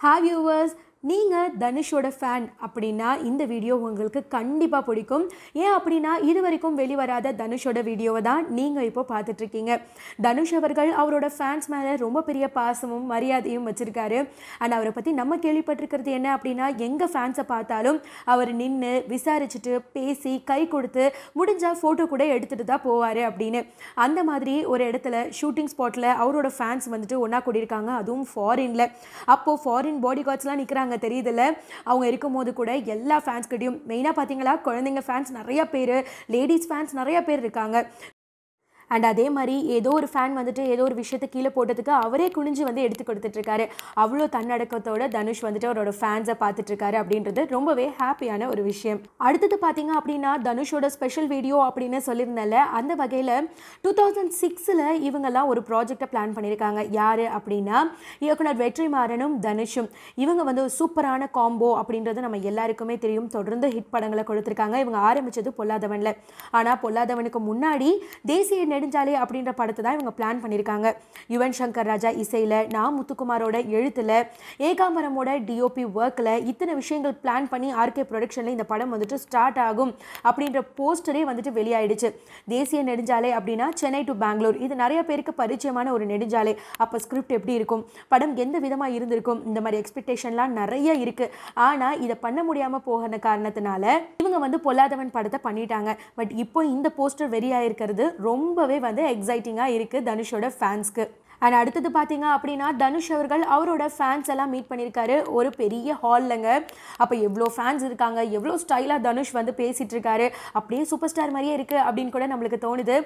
Hi viewers நீங்கள் தனுஷோட fan அப்படின்னா இந்த வீடியோ உங்களுக்கு கண்டிப்பாக பிடிக்கும் ஏன் அப்படின்னா இது வரைக்கும் வெளிவராத தனுஷோட வீடியோவை தான் நீங்கள் இப்போ பார்த்துட்ருக்கீங்க தனுஷ் அவர்கள் அவரோட ஃபேன்ஸ் மேலே ரொம்ப பெரிய பாசமும் மரியாதையும் வச்சுருக்காரு அண்ட் அவரை பற்றி நம்ம கேள்விப்பட்டிருக்கிறது என்ன அப்படின்னா எங்கள் ஃபேன்ஸை பார்த்தாலும் அவர் நின்று விசாரிச்சுட்டு பேசி கை கொடுத்து முடிஞ்சால் ஃபோட்டோ கூட எடுத்துகிட்டு தான் போவார் அப்படின்னு அந்த மாதிரி ஒரு இடத்துல ஷூட்டிங் ஸ்பாட்டில் அவரோட ஃபேன்ஸ் வந்துட்டு ஒன்றா கூடியிருக்காங்க அதுவும் ஃபாரினில் அப்போது ஃபாரின் பாடி கார்ட்ஸ்லாம் நிற்கிறாங்க தெரியுதுல்ல அவங்க இருக்கும்போது கூட எல்லா ஃபேன்ஸ்கிட்டையும் மெயினாக பார்த்தீங்களா குழந்தைங்க ஃபேன்ஸ் நிறைய பேர் லேடிஸ் ஃபேன்ஸ் நிறைய பேர் இருக்காங்க அண்ட் அதே மாதிரி ஏதோ ஒரு ஃபேன் வந்துட்டு ஏதோ ஒரு விஷயத்தை கீழே போட்டதுக்கு அவரே குனிஞ்சு வந்து எடுத்து கொடுத்துட்ருக்காரு அவ்வளோ தன்னடக்கத்தோட தனுஷ் வந்துட்டு அவரோட ஃபேன்ஸை பார்த்துட்ருக்காரு அப்படின்றது ரொம்பவே ஹாப்பியான ஒரு விஷயம் அடுத்தது பார்த்தீங்க அப்படின்னா தனுஷோட ஸ்பெஷல் வீடியோ அப்படின்னு சொல்லியிருந்தால அந்த வகையில் டூ தௌசண்ட் சிக்ஸில் இவங்கெல்லாம் ஒரு ப்ராஜெக்டை பிளான் பண்ணியிருக்காங்க யார் அப்படின்னா இயக்குனர் வெற்றிமாறனும் தனுஷும் இவங்க வந்து ஒரு சூப்பரான காம்போ அப்படின்றது நம்ம எல்லாருக்குமே தெரியும் தொடர்ந்து ஹிட் படங்களை கொடுத்துருக்காங்க இவங்க ஆரம்பித்தது பொல்லாதவனில் ஆனால் பொல்லாதவனுக்கு முன்னாடி தேசிய நெடுஞ்சாலை அப்படின்ற படத்தை தான் இவங்க பிளான் பண்ணியிருக்காங்க யுவன் சங்கர் ராஜா இசையில் நான் முத்துக்குமாரோட எழுத்தில் ஏகாம்பரமோட டிஓபி ஒர்க்கில் இத்தனை விஷயங்கள் பிளான் பண்ணி ஆர்கே ப்ரொடக்ஷனில் இந்த படம் வந்துட்டு ஸ்டார்ட் ஆகும் அப்படின்ற போஸ்டரே வந்துட்டு வெளியாயிடுச்சு தேசிய நெடுஞ்சாலை அப்படின்னா சென்னை டு பெங்களூர் இது நிறைய பேருக்கு பரிச்சயமான ஒரு நெடுஞ்சாலை அப்போ ஸ்கிரிப்ட் எப்படி இருக்கும் படம் எந்த விதமாக இருந்திருக்கும் இந்த மாதிரி எக்ஸ்பெக்டேஷன்லாம் நிறைய இருக்குது ஆனால் இதை பண்ண முடியாமல் போகிற காரணத்தினால இவங்க வந்து பொல்லாதவன் படத்தை பண்ணிட்டாங்க பட் இப்போ இந்த போஸ்டர் வெறியாக இருக்கிறது ரொம்பவே வந்து எக்ஸைட்டிங்காக இருக்குது தனுஷோட ஃபேன்ஸ்க்கு அண்ட் அடுத்தது பார்த்தீங்க அப்படின்னா தனுஷ் அவர்கள் அவரோட ஃபேன்ஸ் எல்லாம் மீட் பண்ணியிருக்காரு ஒரு பெரிய ஹால்லங்க அப்போ எவ்வளோ ஃபேன்ஸ் இருக்காங்க எவ்வளோ ஸ்டைலாக தனுஷ் வந்து பேசிகிட்டு இருக்காரு அப்படியே சூப்பர் ஸ்டார் மாதிரியே இருக்குது அப்படின்னு கூட நம்மளுக்கு தோணுது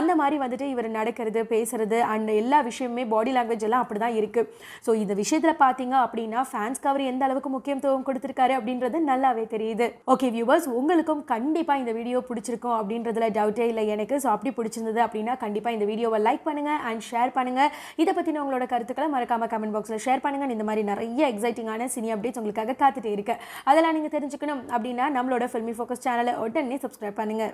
அந்த மாதிரி வந்துட்டு இவர் நடக்கிறது பேசுறது அண்ட் எல்லா விஷயமுமே பாடி லாங்குவேஜ் எல்லாம் அப்படி தான் இருக்குது ஸோ இந்த விஷயத்தில் பார்த்தீங்க அப்படின்னா ஃபேன்ஸ்க்கு அவர் எந்த அளவுக்கு முக்கியத்துவம் கொடுத்துருக்காரு அப்படின்றது நல்லாவே தெரியுது ஓகே வியூவர்ஸ் உங்களுக்கும் கண்டிப்பாக இந்த வீடியோ பிடிச்சிருக்கும் அப்படின்றதுல டவுட்டே இல்லை எனக்கு ஸோ அப்படி பிடிச்சிருந்தது அப்படின்னா கண்டிப்பாக இந்த வீடியோவை லைக் பண்ணுங்கள் அண்ட் ஷேர் பண்ணுங்கள் இதை பற்றின உங்களோட கருத்துக்களை மறக்காமல் கமெண்ட் பாக்ஸில் ஷேர் பண்ணுங்கள் இந்த மாதிரி நிறைய எக்ஸைட்டிங்கான சினி அப்டேட்ஸ் உங்களுக்காக காத்துட்டே இருக்கு அதெல்லாம் நீங்கள் தெரிஞ்சுக்கணும் அப்படின்னா நம்மளோட ஃபில்மி ஃபோக்கஸ் சேனலை உடனே சப்ஸ்கிரைப் பண்ணுங்கள்